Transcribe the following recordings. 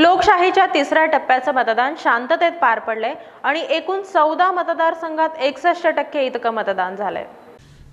लोकशाहीच्या तिसऱ्या टप्प्याचं मतदान शांततेत पार पडले आणि एकूण चौदा मतदारसंघात एकसष्ट टक्के इतकं मतदान झालंय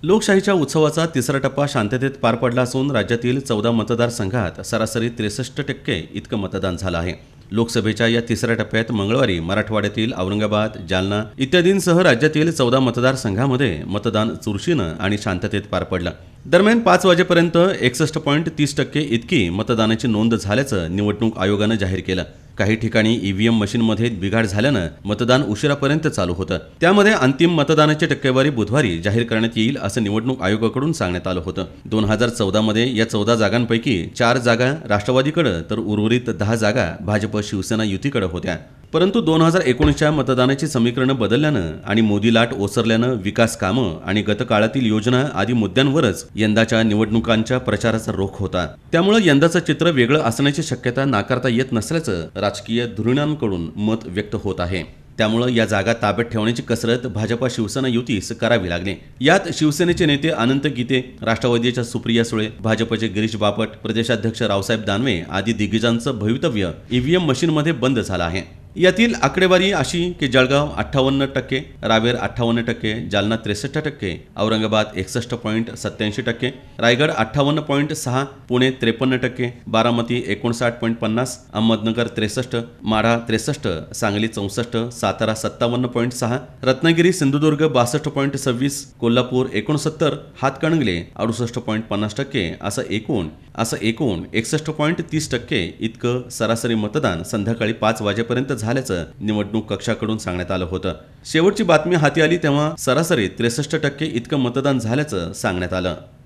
लोकशाहीच्या उत्सवाचा तिसरा टप्पा शांततेत पार पडला असून राज्यातील चौदा मतदारसंघात सरासरी त्रेसष्ट टक्के इतकं मतदान झालं आहे लोकसभेच्या या तिसऱ्या टप्प्यात मंगळवारी मराठवाड्यातील औरंगाबाद जालना इत्यादींसह राज्यातील चौदा मतदारसंघामध्ये मतदान चुरशीनं आणि शांततेत पार पडलं दरम्यान पाच वाजेपर्यंत एकसष्ट पॉईंट तीस टक्के इतकी मतदानाची नोंद झाल्याचं निवडणूक आयोगानं जाहीर केलं काही ठिकाणी ईव्हीएम मशीनमध्ये बिघाड झाल्यानं मतदान उशिरापर्यंत चालू होतं त्यामध्ये अंतिम मतदानाची टक्केवारी बुधवारी जाहीर करण्यात येईल असं निवडणूक आयोगाकडून सांगण्यात आलं होतं दोन हजार चौदामध्ये या चौदा जागांपैकी चार जागा राष्ट्रवादीकडं तर उर्वरित दहा जागा भाजप शिवसेना युतीकडे होत्या परंतु दोन हजार एकोणीसच्या मतदानाची समीकरणं बदलल्यानं आणि मोदी लाट ओसरल्यानं विकास कामं आणि गतकाळातील योजना आदी मुद्द्यांवरच यंदाच्या निवडणुकांच्या प्रचाराचा रोख होता त्यामुळे यंदाचं चित्र वेगळं असण्याची शक्यता नाकारता येत नसल्याचं राजकीय धुरीणांकडून मत व्यक्त होत आहे त्यामुळे या जागा ताब्यात ठेवण्याची कसरत भाजपा शिवसेना युतीस करावी लागली यात शिवसेनेचे नेते अनंत गीते राष्ट्रवादीच्या सुप्रिया सुळे भाजपचे गिरीश बापट प्रदेशाध्यक्ष रावसाहेब दानवे आदी दिग्गजांचं भवितव्य ईव्हीएम मशीनमध्ये बंद झालं आहे यातील आकडेवारी अशी की जळगाव अठ्ठावन्न टक्के रावेर अठ्ठावन्न टक्के जालना त्रेसष्ट टक्के औरंगाबाद एकसष्ट पॉईंट सत्याऐंशी टक्के रायगड अठ्ठावन्न पॉईंट सहा पुणे त्रेपन्न टक्के बारामती एकोणसाठ पॉईंट पन्नास अहमदनगर त्रेसष्ट माढा त्रेसष्ट सांगली चौसष्ट सातारा सत्तावन्न पॉईंट सहा रत्नागिरी सिंधुदुर्ग बासष्ट पॉईंट सव्वीस कोल्हापूर एकोणसत्तर हातकणंगले अडुसष्ट पॉईंट पन्नास टक्के असं एकूण असं एकूण एकसष्ट पॉईंट तीस टक्के इतकं सरासरी मतदान संध्याकाळी पाच वाजेपर्यंत झाल्याचं निवडणूक कक्षाकडून सांगण्यात आलं होतं शेवटची बातमी हाती आली तेव्हा सरासरी त्रेसष्ट टक्के इतकं मतदान झाल्याचं सांगण्यात आलं